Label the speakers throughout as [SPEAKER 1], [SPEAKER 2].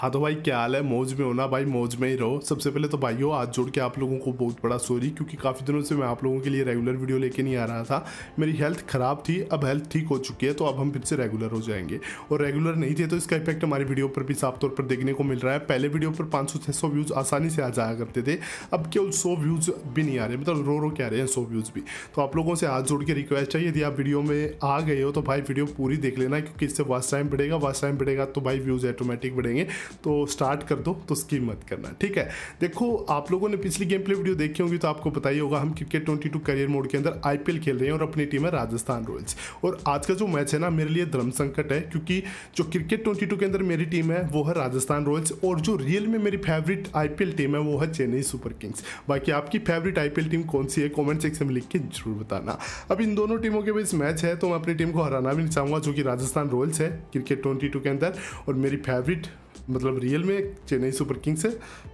[SPEAKER 1] हाँ तो भाई क्या हाल है मौज में होना भाई मौज में ही रहो सबसे पहले तो हो आज जोड़ के आप लोगों को बहुत बड़ा सॉरी क्योंकि काफ़ी दिनों से मैं आप लोगों के लिए रेगुलर वीडियो लेके नहीं आ रहा था मेरी हेल्थ ख़राब थी अब हेल्थ ठीक हो चुकी है तो अब हम फिर से रेगुलर हो जाएंगे और रेगुलर नहीं थे तो इसका इफेक्ट हमारी वीडियो पर भी साफ तौर पर देखने को मिल रहा है पहले वीडियो पर पाँच सौ व्यूज़ आसानी से आ जाया करते थे अब केवल सौ व्यूज़ भी नहीं आ रहे मतलब रो रो के आ रहे हैं सौ व्यूज़ भी तो आप लोगों से हाथ जोड़ के रिक्वेस्ट है यदि आप वीडियो में आ गए हो तो भाई वीडियो पूरी देख लेना क्योंकि इससे वास्ट टाइम बढ़ेगा वास्ट टाइम बढ़ेगा तो भाई व्यूज़ ऑटोमेटिक बढ़ेंगे तो स्टार्ट कर दो तो स्कीम मत करना ठीक है देखो आप लोगों ने पिछली गेम प्ले वीडियो देखी होगी तो आपको पता ही होगा हम क्रिकेट ट्वेंटी करियर मोड के अंदर आई खेल रहे हैं और अपनी टीम है राजस्थान रॉयल्स और आज का जो मैच है ना मेरे लिए धर्म संकट है क्योंकि जो क्रिकेट ट्वेंटी के अंदर मेरी टीम है वो है राजस्थान रॉयल्स और जो रियल में मेरी फेवरेट आईपीएल टीम है वो है चेन्नई सुपर किंग्स बाकी आपकी फेवरेट आईपीएल टीम कौन सी है कॉमेंट सेक्शन में लिख के जरूर बताना अब इन दोनों टीमों के बीच मैच है तो मैं अपनी टीम को हराना भी नहीं चाहूँगा जो कि राजस्थान रॉयल्स है क्रिकेट ट्वेंटी के अंदर और मेरी फेवरेट मतलब रियल में चेन्नई सुपर किंग्स है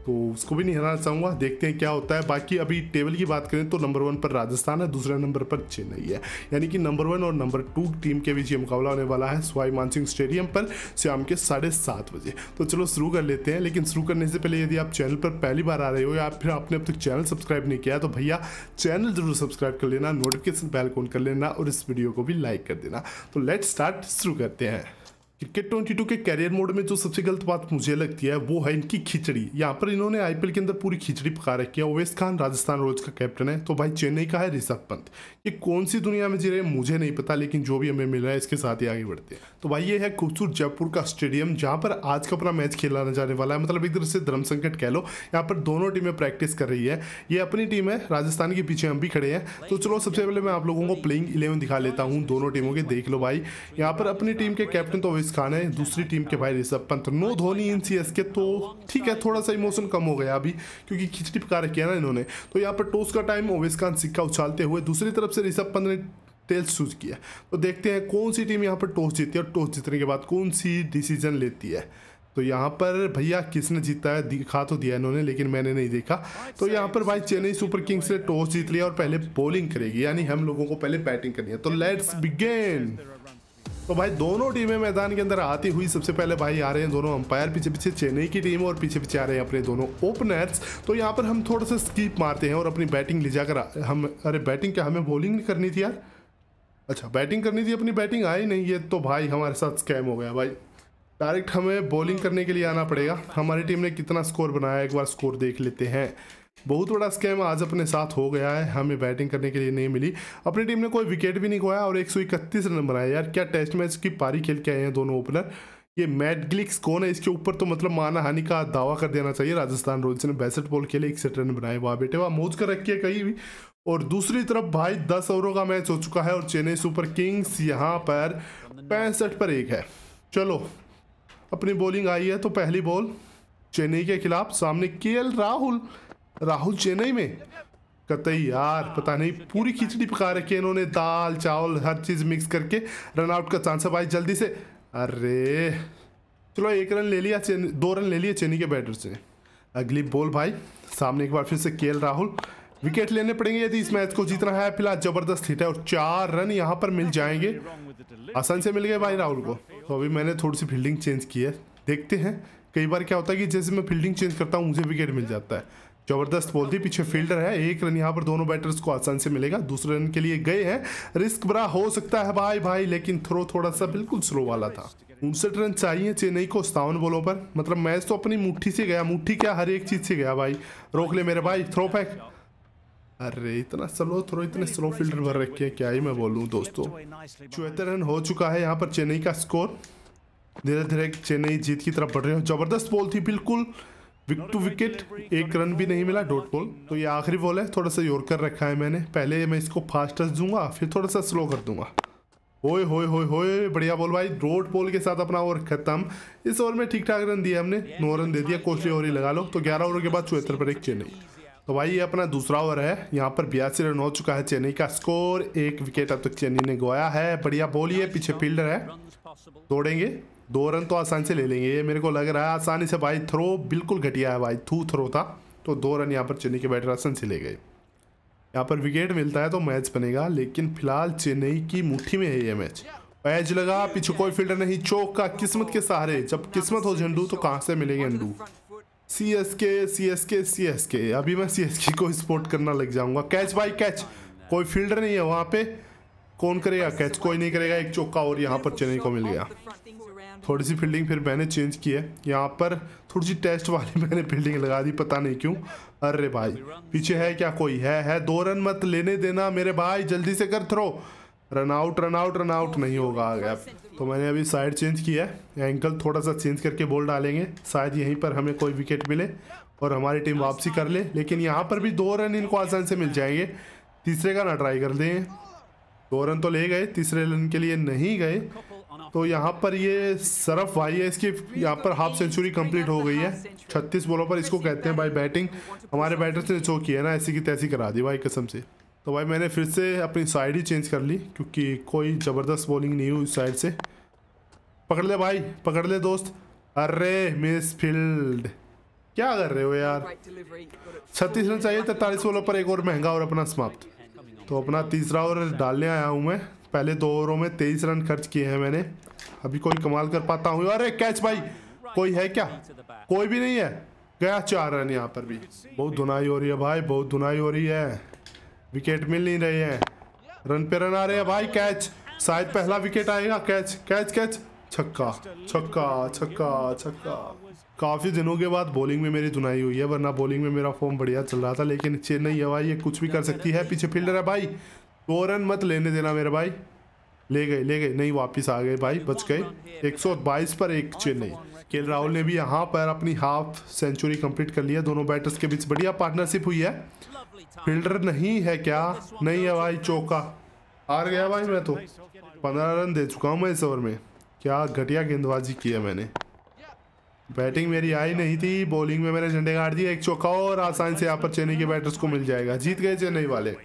[SPEAKER 1] तो उसको भी नहीं हराना चाहूँगा देखते हैं क्या होता है बाकी अभी टेबल की बात करें तो नंबर वन पर राजस्थान है दूसरे नंबर पर चेन्नई है यानी कि नंबर वन और नंबर टू टीम के बीच ये मुकाबला होने वाला है स्वाई मानसिंह स्टेडियम पर शाम के साढ़े सात बजे तो चलो शुरू कर लेते हैं लेकिन शुरू करने से पहले यदि आप चैनल पर पहली बार आ रहे हो या फिर आपने अब तक चैनल सब्सक्राइब नहीं किया तो भैया चैनल जरूर सब्सक्राइब कर लेना नोटिफिकेशन बैल को ऑन कर लेना और इस वीडियो को भी लाइक कर देना तो लेट स्टार्ट शुरू करते हैं क्रिकेट टू के कैरियर मोड में जो सबसे गलत बात मुझे लगती है वो है इनकी खिचड़ी यहाँ पर इन्होंने आईपीएल के अंदर पूरी खिचड़ी पका रखी है ओवेस खान राजस्थान रॉयल्स का कैप्टन है तो भाई चेन्नई का है ऋषभ पंत ये कौन सी दुनिया में जी रहे मुझे नहीं पता लेकिन जो भी हमें मिल रहा है इसके साथ ही आगे बढ़ते हैं तो भाई ये है खूबसूरत जयपुर का स्टेडियम जहाँ पर आज का अपना मैच खेला जाने वाला है मतलब एक तरह से धर्म संकट कह लो यहाँ पर दोनों टीमें प्रैक्टिस कर रही है ये अपनी टीम है राजस्थान के पीछे हम भी खड़े हैं तो चलो सबसे पहले मैं आप लोगों को प्लेइंग इलेवन दिखा लेता हूँ दोनों टीमों के देख लो भाई यहाँ पर अपनी टीम के कैप्टन तो रोहित खान है दूसरी टीम के भाई Rishabh Pant no Dhoni in C K तो ठीक है थोड़ा सा इमोशन कम हो गया अभी क्योंकि खिचड़ी पका रखी है ना इन्होंने तो यहाँ पर टॉस का टाइम ओवेस खान सिक्का उछालते हुए दूसरी तरफ से ऋषभ पंत ने टेल्स चूज किया तो देखते हैं कौन सी टीम यहाँ पर टॉस जीती है और टॉस जीतने के बाद कौन सी डिसीजन लेती है तो यहाँ पर भैया किसने जीता है दिखा तो दिया इन्होंने लेकिन मैंने नहीं देखा तो यहाँ पर भाई चेन्नई सुपर किंग्स ने टॉस जीत लिया और पहले बॉलिंग करेगी यानी हम लोगों को पहले बैटिंग करनी है तो लेट्स बिगेन तो भाई दोनों टीमें मैदान के अंदर आती हुई सबसे पहले भाई आ रहे हैं दोनों अंपायर पीछे पीछे चेन्नई की टीम और पीछे पीछे आ रहे हैं अपने दोनों ओपनर्स तो यहाँ पर हम थोड़ा सा स्कीप मारते हैं और अपनी बैटिंग ले जाकर हम अरे बैटिंग क्या हमें बॉलिंग नहीं करनी थी यार अच्छा बैटिंग करनी थी अपनी बैटिंग आई नहीं है तो भाई हमारे साथ स्कैम हो गया भाई डायरेक्ट हमें बॉलिंग करने के लिए आना पड़ेगा हमारी टीम ने कितना स्कोर बनाया एक बार स्कोर देख लेते हैं बहुत बड़ा स्कैम आज अपने साथ हो गया है हमें बैटिंग करने के लिए नहीं मिली अपनी टीम ने कोई विकेट भी नहीं खोया और एक रन बनाए यार क्या टेस्ट मैच की पारी खेल के आए हैं दोनों ओपनर ये मैट ग्लिक्स कौन है इसके ऊपर तो मतलब माना हानि का दावा कर देना चाहिए राजस्थान रॉयल्स ने बैसठ बॉल खेले इकसठ रन बनाए वाह बेटे वाह मोज कर रखिए कहीं भी और दूसरी तरफ भाई दस ओवरों का मैच हो चुका है और चेन्नई सुपर किंग्स यहाँ पर पैंसठ पर एक है चलो अपनी बॉलिंग आई है तो पहली बॉल चेन्नई के खिलाफ सामने के राहुल राहुल चेन्नई में कतई यार पता नहीं पूरी खिचड़ी पका रखी है इन्होंने दाल चावल हर चीज़ मिक्स करके रन आउट का चांस है भाई जल्दी से अरे चलो एक रन ले लिया चेन दो रन ले लिया चेन्नई के बैटर से अगली बॉल भाई सामने एक बार फिर से के राहुल विकेट लेने पड़ेंगे यदि इस मैच को जीतना है फिलहाल जबरदस्त हिट है और चार रन यहाँ पर मिल जाएंगे आसान से मिल गए भाई राहुल को तो अभी मैंने थोड़ी सी फील्डिंग चेंज की है देखते हैं कई बार क्या होता है कि जैसे मैं फील्डिंग चेंज करता हूँ मुझे विकेट मिल जाता है जबरदस्त बोल थी पीछे फील्डर है एक रन यहाँ पर दोनों बैटर्स को आसान से मिलेगा दूसरे रन के लिए गए हैं रिस्क बड़ा हो सकता है भाई भाई लेकिन थ्रो थोड़ा सा बिल्कुल स्लो वाला था उनसठ रन चाहिए चेन्नई को सतावन बोलो पर मतलब मैच तो अपनी मुट्ठी से गया मुट्ठी क्या हर एक चीज से गया भाई रोक ले मेरे भाई थ्रो पैक अरे इतना स्लो थ्रो इतने स्लो फील्डर भर रखे हैं क्या ही मैं बोलूँ दोस्तों चौहत्तर रन हो चुका है यहाँ पर चेन्नई का स्कोर धीरे धीरे चेन्नई जीत की तरफ बढ़ रहे हो जबरदस्त बॉल थी बिल्कुल विक टू विकेट एक रन भी नहीं मिला डॉट बॉल तो ये आखिरी बॉल है थोड़ा सा कर रखा है मैंने पहले मैं इसको फास्ट टच दूंगा फिर थोड़ा सा स्लो कर दूंगा होए होए होए होए बढ़िया बॉल भाई डॉट बॉल के साथ अपना ओवर खत्म इस ओवर में ठीक ठाक रन दिया हमने नौ रन दे दिया कोशली ओवर ही लगा लो तो ग्यारह ओवर के बाद चौहत्तर पर एक चेन्नई तो भाई ये अपना दूसरा ओवर है यहाँ पर बयासी रन हो चुका है चेन्नई का स्कोर एक विकेट अब तक चेन्नई ने गोया है बढ़िया बॉल ये पीछे फील्डर है दौड़ेंगे दो रन तो आसान से ले लेंगे ये मेरे को लग रहा है आसानी से भाई थ्रो बिल्कुल घटिया है भाई थू थ्रो था तो दो रन यहाँ पर चेन्नई के बैटर आसान से ले गए यहाँ पर विकेट मिलता है तो मैच बनेगा लेकिन फिलहाल चेन्नई की मुट्ठी में है ये मैच एज लगा पीछे कोई फील्डर नहीं चौक का किस्मत के सहारे जब किस्मत हो झंडू तो कहाँ से मिलेंगे अंडू सी एस के सी एस के सी एस के अभी मैं सी एस के को सपोर्ट करना लग जाऊंगा कैच बाई कैच कोई फील्डर नहीं है वहाँ पे कौन करेगा कैच कोई नहीं करेगा एक चौका और यहाँ पर चेन्नई को मिल गया थोड़ी सी फील्डिंग फिर मैंने चेंज की है यहाँ पर थोड़ी सी टेस्ट वाली मैंने फील्डिंग लगा दी पता नहीं क्यों अरे भाई पीछे है क्या कोई है है दो रन मत लेने देना मेरे भाई जल्दी से कर throw run out run out run out नहीं होगा आ गया तो मैंने अभी साइड चेंज किया है एंकल थोड़ा सा चेंज करके बॉल डालेंगे शायद यहीं पर हमें कोई विकेट मिले और हमारी टीम वापसी कर ले लेकिन यहाँ पर भी दो रन इनको आसान से मिल जाएंगे तीसरे का ना ट्राई कर दें दो रन तो ले गए तीसरे रन के लिए नहीं गए तो यहाँ पर ये सरफ भाई है इसकी यहाँ पर हाफ सेंचुरी कंप्लीट हो गई है 36 बॉलों पर इसको कहते हैं भाई बैटिंग हमारे बैटर्स ने जो किया ना ऐसी की तैसी करा दी भाई कसम से तो भाई मैंने फिर से अपनी साइड ही चेंज कर ली क्योंकि कोई ज़बरदस्त बॉलिंग नहीं हुई साइड से पकड़ ले भाई पकड़ ले दोस्त अरे मिस फील्ड क्या कर रहे हो यार छत्तीस रन चाहिए तैतालीस बॉलों पर एक और महंगा और अपना समाप्त तो अपना तीसरा ओवर डालने आया हूँ मैं पहले दो ओवरों में तेईस रन खर्च किए हैं मैंने अभी कोई कमाल कर पाता हूँ अरे कैच भाई कोई है क्या कोई भी नहीं है गया चार रन यहाँ पर भी बहुत धुनाई हो रही है भाई बहुत धुनाई हो रही है विकेट मिल नहीं रहे हैं रन पे रन आ रहे हैं भाई कैच शायद पहला विकेट आएगा कैच कैच कैच छक्का छक्का छक्का छक्का काफ़ी दिनों के बाद बॉलिंग में मेरी धुनाई हुई है वरना बॉलिंग में मेरा फॉर्म बढ़िया चल रहा था लेकिन चेन्नई है भाई ये कुछ भी कर सकती है पीछे फील्डर है भाई रन मत लेने देना मेरे भाई ले गए ले गए नहीं वापस आ गए भाई बच गए 122 पर एक चेन्नई के राहुल ने भी यहाँ पर अपनी हाफ सेंचुरी कंप्लीट कर लिया दोनों बैटर्स के बीच बढ़िया पार्टनरशिप हुई है फील्डर नहीं है क्या नहीं है भाई चौका हार गया भाई मैं तो पंद्रह रन दे चुका हूँ मैं इस ओवर में क्या घटिया गेंदबाजी की है मैंने बैटिंग मेरी आई नहीं थी बॉलिंग में मैंने झंडे गाड़ दिए एक चौका और आसान से यहाँ पर चेन्नई के बैटर्स को मिल जाएगा जीत गए चेन्नई वाले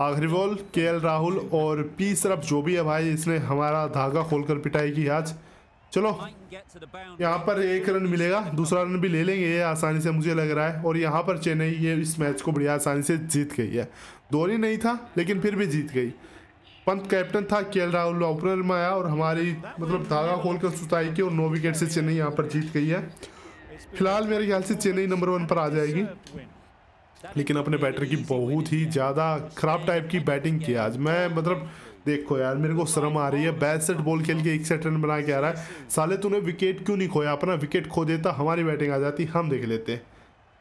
[SPEAKER 1] अग्रवाल के राहुल और पी सरफ जो भी है भाई इसने हमारा धागा खोलकर पिटाई की आज चलो यहाँ पर एक रन मिलेगा दूसरा रन भी ले लेंगे ये आसानी से मुझे लग रहा है और यहाँ पर चेन्नई ये इस मैच को बढ़िया आसानी से जीत गई है धोनी नहीं था लेकिन फिर भी जीत गई पंत कैप्टन था के एल राहुल ओपनर में आया और हमारी मतलब धागा खोलकर सुताई की और नौ विकेट से चेन्नई यहाँ पर जीत गई है फिलहाल मेरे ख्याल से चेन्नई नंबर वन पर आ जाएगी लेकिन अपने बैटर की बहुत ही ज़्यादा खराब टाइप की बैटिंग की आज मैं मतलब देखो यार मेरे को शर्म आ रही है बैट सेट बॉल खेल के एक सेट रन बना के आ रहा है साले तूने विकेट क्यों नहीं खोया अपना विकेट खो देता तो हमारी बैटिंग आ जाती हम देख लेते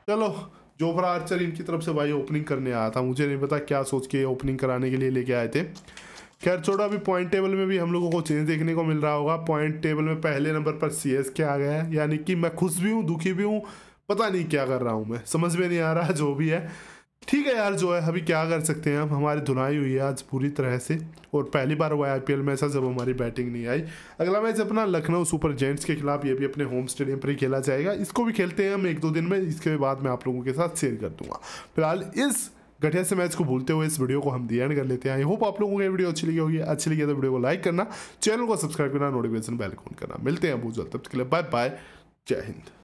[SPEAKER 1] चलो जोफ्रा आर्चर इनकी तरफ से भाई ओपनिंग करने आया था मुझे नहीं पता क्या सोच के ओपनिंग कराने के लिए लेके आए थे खैर छोड़ो अभी पॉइंट टेबल में भी हम लोगों को चेंज देखने को मिल रहा होगा पॉइंट टेबल में पहले नंबर पर सी एस के आ गया है यानी कि मैं खुश भी हूँ दुखी भी हूँ पता नहीं क्या कर रहा हूँ मैं समझ में नहीं आ रहा जो भी है ठीक है यार जो है अभी क्या कर सकते हैं हम हमारी धुनाई हुई है आज पूरी तरह से और पहली बार हुआ है आईपीएल में ऐसा जब हमारी बैटिंग नहीं आई अगला मैच अपना लखनऊ सुपर जेंट्स के खिलाफ ये भी अपने होम स्टेडियम पर ही खेला जाएगा इसको भी खेलते हैं हम एक दो दिन में इसके बाद मैं आप लोगों के साथ शेयर कर दूंगा फिलहाल इस घटिया से मैच को भूलते हुए इस वीडियो को हम दी एंड कर लेते हैं आई होप आप लोगों को ये वीडियो अच्छी लगी होगी अच्छी लगी तो वीडियो को लाइक करना चैनल को सब्सक्राइब करना नोटिफिकेशन बेल ऑन करना मिलते हैं बहुत जल्द तब के लिए बाय बाय जय हिंद